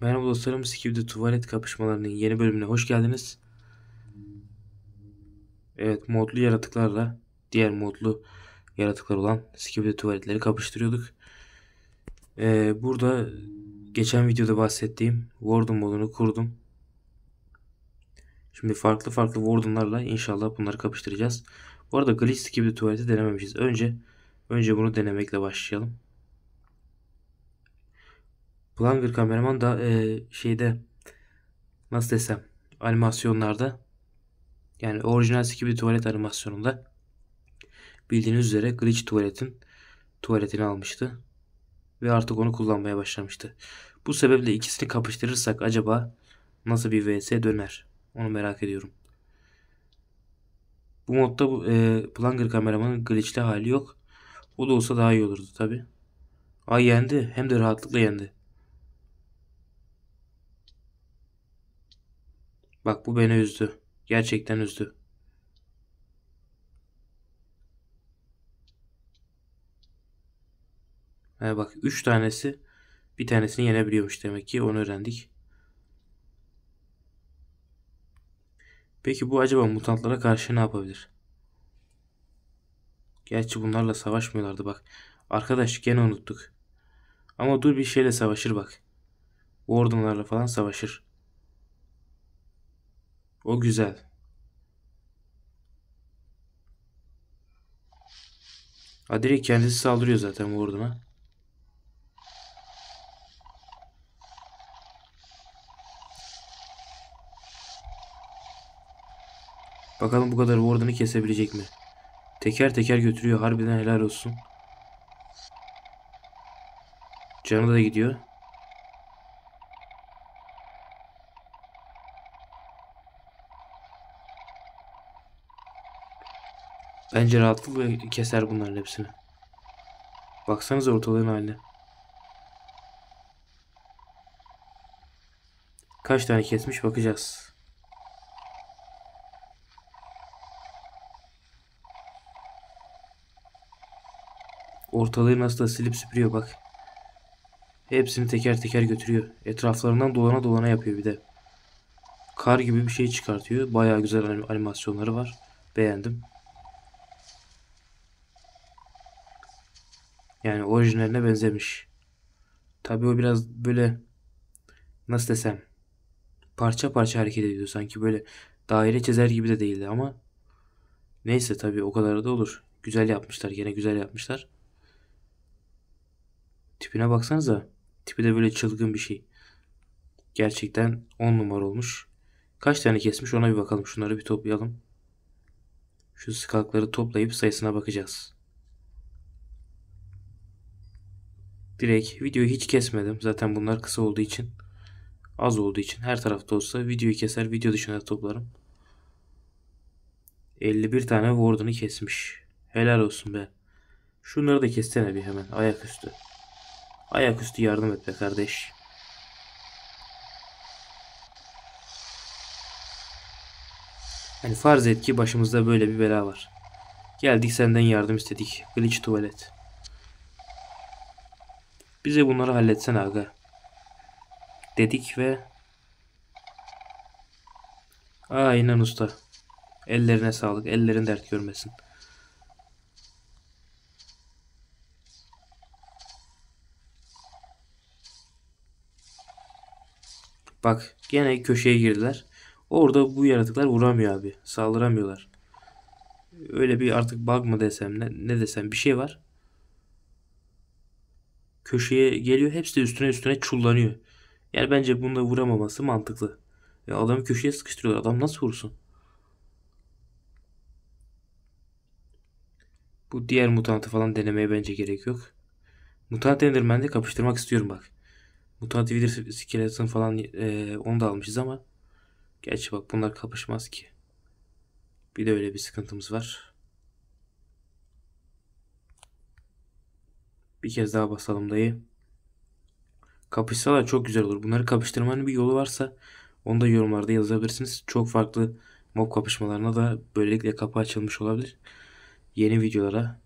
Merhaba dostlarım, Skibidi Tuvalet Kapışmalarının yeni bölümüne hoş geldiniz. Evet, modlu yaratıklarla diğer modlu yaratıklar olan Skibidi Tuvaletleri kapıştırıyorduk. Ee, burada geçen videoda bahsettiğim Warden modunu kurdum. Şimdi farklı farklı Warden'larla inşallah bunları kapıştıracağız. Bu arada Glitch Skibidi Tuvaleti denememişiz. Önce önce bunu denemekle başlayalım. Plunger kameraman da e, şeyde nasıl desem animasyonlarda yani orijinal bir tuvalet animasyonunda bildiğiniz üzere glitch tuvaletin tuvaletini almıştı ve artık onu kullanmaya başlamıştı. Bu sebeple ikisini kapıştırırsak acaba nasıl bir vs döner? Onu merak ediyorum. Bu modda e, Plunger kameramanın glitchli hali yok. O da olsa daha iyi olurdu tabi. Ay yendi. Hem de rahatlıkla yendi. Bak bu beni üzdü. Gerçekten üzdü. Ha bak 3 tanesi bir tanesini yenebiliyormuş demek ki onu öğrendik. Peki bu acaba mutantlara karşı ne yapabilir? Gerçi bunlarla savaşmıyorlardı bak. Arkadaş gene unuttuk. Ama dur bir şeyle savaşır bak. Bu Warden'larla falan savaşır. O güzel. Ha kendisi saldırıyor zaten vurdum ha. Bakalım bu kadar Warden'ı kesebilecek mi? Teker teker götürüyor. Harbiden helal olsun. Canı da gidiyor. Bence rahatlıkla keser bunların hepsini. Baksanız ortalığın haline. Kaç tane kesmiş bakacağız. Ortalığı nasıl da silip süpürüyor bak. Hepsini teker teker götürüyor. Etraflarından dolana dolana yapıyor bir de. Kar gibi bir şey çıkartıyor. Baya güzel animasyonları var. Beğendim. Yani orijinaline benzemiş. Tabi o biraz böyle nasıl desem parça parça hareket ediyor sanki böyle daire çizer gibi de değildi ama neyse tabi o kadar da olur. Güzel yapmışlar gene güzel yapmışlar. Tipine baksanıza. Tipi de böyle çılgın bir şey. Gerçekten 10 numara olmuş. Kaç tane kesmiş ona bir bakalım. Şunları bir toplayalım. Şu skalkları toplayıp sayısına bakacağız. Direkt videoyu hiç kesmedim. Zaten bunlar kısa olduğu için. Az olduğu için. Her tarafta olsa videoyu keser. Video dışında toplarım. 51 tane ward'unu kesmiş. Helal olsun be. Şunları da kessene bir hemen. Ayaküstü. Ayaküstü yardım et be kardeş. Hani farz et ki başımızda böyle bir bela var. Geldik senden yardım istedik. Glitch tuvalet. Bize bunları halletsen aga. Dedik ve Aynen usta. Ellerine sağlık. Ellerin dert görmesin. Bak gene köşeye girdiler. Orada bu yaratıklar vuramıyor abi. Saldıramıyorlar. Öyle bir artık bug mı desem ne, ne desem bir şey var köşeye geliyor. Hepsi de üstüne üstüne çullanıyor. Yani bence bunda vuramaması mantıklı. Ya adamı köşeye sıkıştırıyorlar. Adam nasıl vursun? Bu diğer mutantı falan denemeye bence gerek yok. Mutant Enderman'de kapıştırmak istiyorum bak. Mutant Wither Skeleton falan e, onu da almışız ama. Gerçi bak bunlar kapışmaz ki. Bir de öyle bir sıkıntımız var. Bir kez daha basalım dayı. Kapışsa da çok güzel olur. Bunları kapıştırmanın bir yolu varsa onu da yorumlarda yazabilirsiniz. Çok farklı mob kapışmalarına da böylelikle kapı açılmış olabilir. Yeni videolara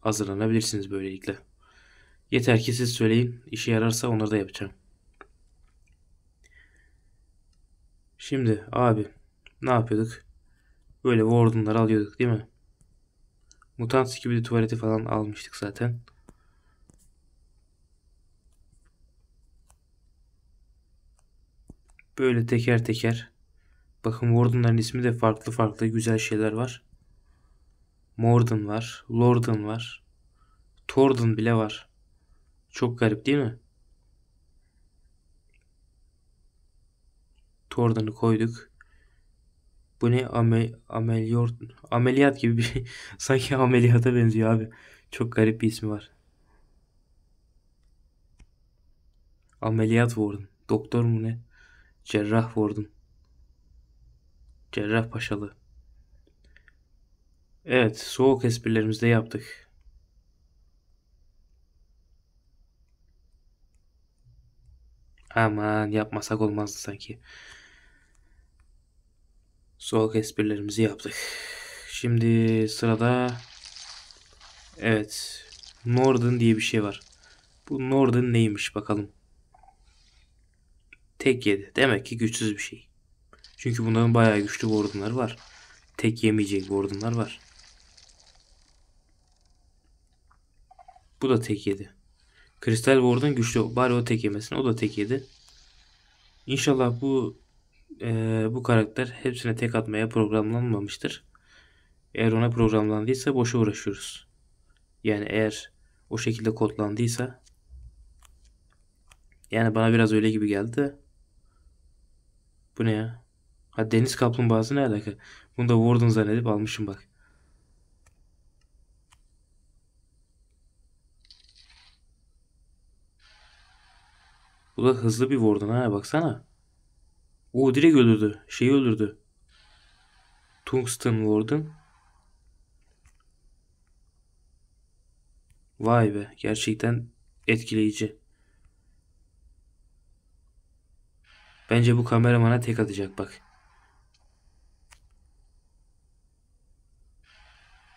hazırlanabilirsiniz böylelikle. Yeter ki siz söyleyin. İşe yararsa onları da yapacağım. Şimdi abi ne yapıyorduk? Böyle warden'ları alıyorduk değil mi? Mutant Security tuvaleti falan almıştık zaten. Böyle teker teker. Bakın Warden'ların ismi de farklı farklı güzel şeyler var. Morden var. Lorden var. Torden bile var. Çok garip değil mi? Torden'ı koyduk. Bu ne ame, ameliyor, ameliyat gibi bir Sanki ameliyata benziyor abi. Çok garip bir ismi var. Ameliyat Warden. Doktor mu ne? Cerrah vurdum. Cerrah Paşalı. Evet, soğuk esprilerimizi de yaptık. Aman yapmasak olmazdı sanki. Soğuk esprilerimizi yaptık. Şimdi sırada evet Norden diye bir şey var. Bu Norden neymiş bakalım. Tek yedi. Demek ki güçsüz bir şey. Çünkü bunların bayağı güçlü ward'unları var. Tek yemeyecek ward'unlar var. Bu da tek yedi. Kristal ward'un güçlü. Bari o tek yemesin. O da tek yedi. İnşallah bu e, bu karakter hepsine tek atmaya programlanmamıştır. Eğer ona programlandıysa boşa uğraşıyoruz. Yani eğer o şekilde kodlandıysa yani bana biraz öyle gibi geldi. Bu ne ya? Ha deniz kaplumbağası ne alaka? Bunu da Warden zannedip almışım bak. Bu da hızlı bir Warden ha baksana. O direkt öldürdü. Şeyi öldürdü. Tungsten Warden. Vay be gerçekten etkileyici. Bence bu kameramana tek atacak bak.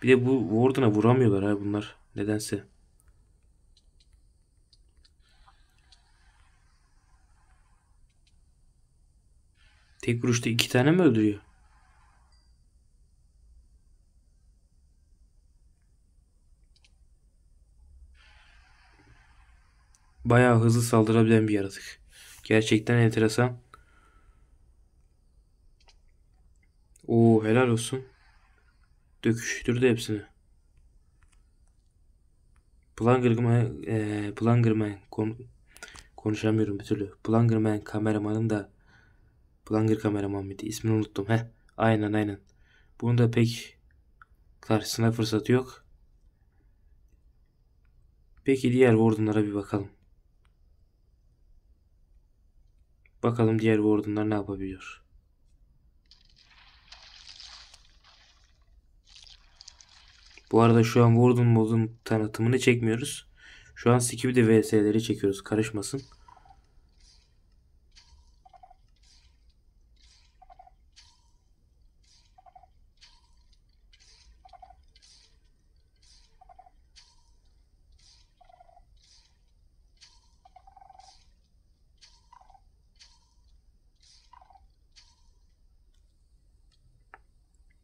Bir de bu Warden'a vuramıyorlar ha bunlar. Nedense. Tek vuruşta iki tane mi öldürüyor? Bayağı hızlı saldırabilen bir yaratık. Gerçekten enteresan. Oo helal olsun. Döküştürdü hepsini. Plungerman, e, kon, konuşamıyorum bir türlü. Plungerman kameramanın da Plunger kameraman mıydı? İsmini unuttum. Heh. Aynen aynen. Bunun da pek karşısına fırsatı yok. Peki diğer Warden'lara bir bakalım. Bakalım diğer Warden'lar ne yapabiliyor. Bu arada şu an Warden modun tanıtımını çekmiyoruz. Şu an Skibidi vs'leri çekiyoruz karışmasın.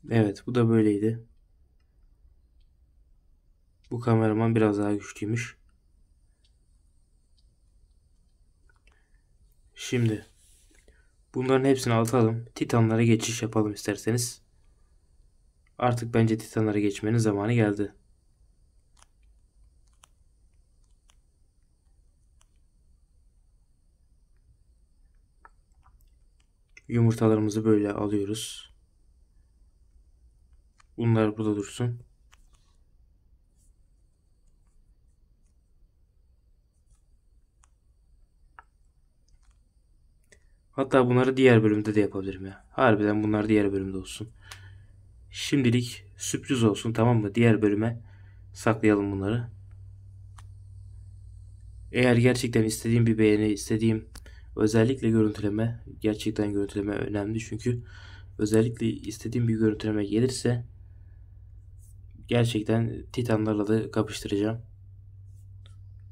Evet bu da böyleydi. Bu kameraman biraz daha güçlüymüş. Şimdi bunların hepsini atalım. Titanlara geçiş yapalım isterseniz. Artık bence Titanlara geçmenin zamanı geldi. Yumurtalarımızı böyle alıyoruz. Bunlar burada dursun. Hatta bunları diğer bölümde de yapabilirim ya. Harbiden bunlar diğer bölümde olsun. Şimdilik sürpriz olsun tamam mı? Diğer bölüme saklayalım bunları. Eğer gerçekten istediğim bir beğeni, istediğim özellikle görüntüleme, gerçekten görüntüleme önemli çünkü özellikle istediğim bir görüntüleme gelirse gerçekten Titanlarla da kapıştıracağım.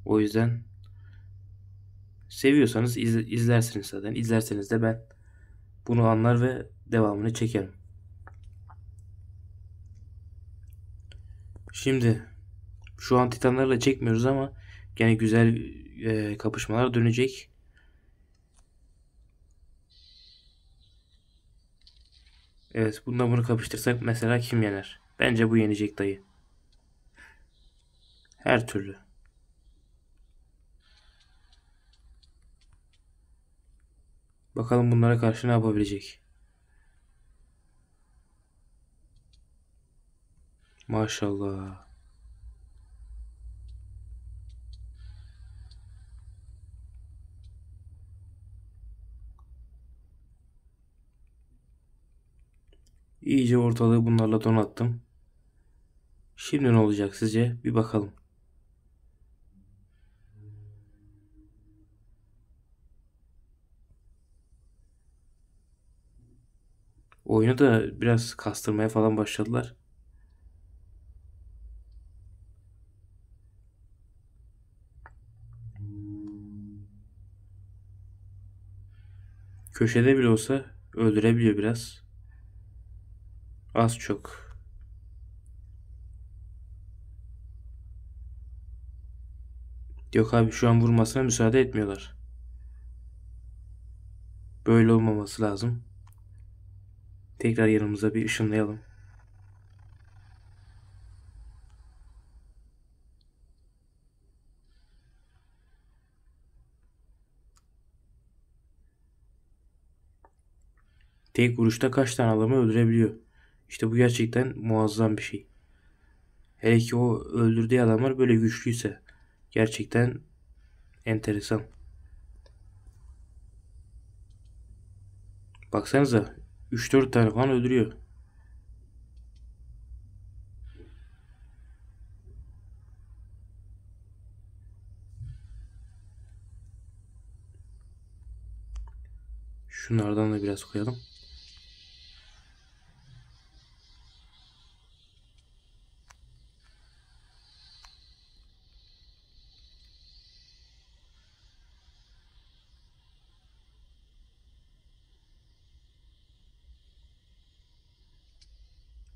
O yüzden seviyorsanız iz, izlersiniz zaten. İzlerseniz de ben bunu anlar ve devamını çekerim. Şimdi şu an Titanlarla çekmiyoruz ama yani güzel e, kapışmalar dönecek. Evet bundan bunu kapıştırsak mesela kim yener? Bence bu yenecek dayı. Her türlü. Bakalım bunlara karşı ne yapabilecek. Maşallah. İyice ortalığı bunlarla donattım. Şimdi ne olacak sizce? Bir bakalım. Oyunu da biraz kastırmaya falan başladılar. Köşede bile olsa öldürebiliyor biraz. Az çok. Yok abi şu an vurmasına müsaade etmiyorlar. Böyle olmaması lazım. Tekrar yanımıza bir ışınlayalım. Tek vuruşta kaç tane adamı öldürebiliyor? İşte bu gerçekten muazzam bir şey. Hele ki o öldürdüğü adamlar böyle güçlüyse gerçekten enteresan. Baksanıza 3-4 tane falan öldürüyor. Şunlardan da biraz koyalım.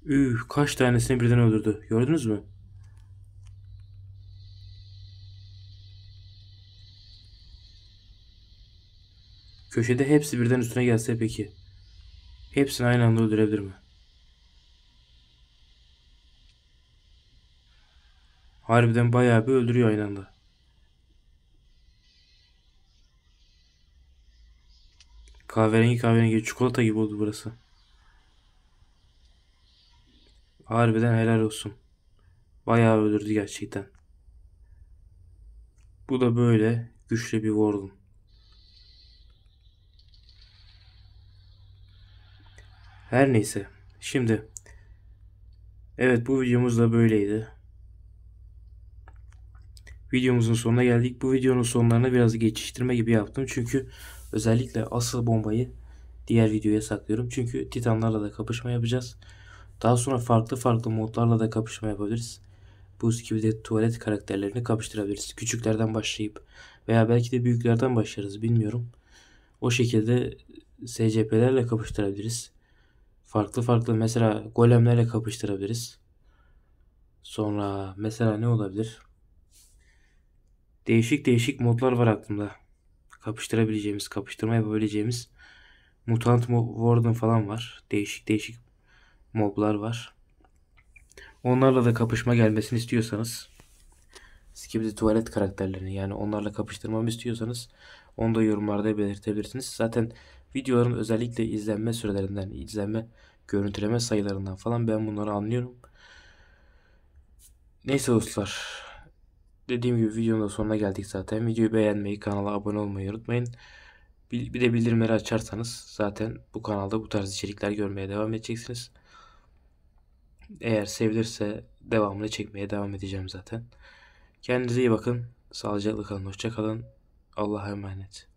Üh, kaç tanesini birden öldürdü. Gördünüz mü? Köşede hepsi birden üstüne gelse peki. Hepsini aynı anda öldürebilir mi? Harbiden bayağı bir öldürüyor aynı anda. Kahverengi kahverengi çikolata gibi oldu burası. Harbiden helal olsun. Bayağı öldürdü gerçekten. Bu da böyle güçlü bir Warlum. Her neyse. Şimdi. Evet bu videomuz da böyleydi. Videomuzun sonuna geldik. Bu videonun sonlarına biraz geçiştirme gibi yaptım. Çünkü özellikle asıl bombayı diğer videoya saklıyorum. Çünkü Titanlarla da kapışma yapacağız. Daha sonra farklı farklı modlarla da kapışma yapabiliriz. Bu gibi tuvalet karakterlerini kapıştırabiliriz. Küçüklerden başlayıp veya belki de büyüklerden başlarız bilmiyorum. O şekilde SCP'lerle kapıştırabiliriz. Farklı farklı mesela golemlerle kapıştırabiliriz. Sonra mesela ne olabilir? Değişik değişik modlar var aklımda. Kapıştırabileceğimiz, kapıştırma yapabileceğimiz Mutant Warden falan var. Değişik değişik moblar var. Onlarla da kapışma gelmesini istiyorsanız Skibidi tuvalet karakterlerini yani onlarla kapıştırmamı istiyorsanız onu da yorumlarda belirtebilirsiniz. Zaten videoların özellikle izlenme sürelerinden, izlenme görüntüleme sayılarından falan ben bunları anlıyorum. Neyse dostlar. Dediğim gibi videonun da sonuna geldik zaten. Videoyu beğenmeyi, kanala abone olmayı unutmayın. Bir de bildirimleri açarsanız zaten bu kanalda bu tarz içerikler görmeye devam edeceksiniz. Eğer sevilirse devamını çekmeye devam edeceğim zaten. Kendinize iyi bakın. Sağlıcakla kalın. hoşçakalın, Allah'a emanet.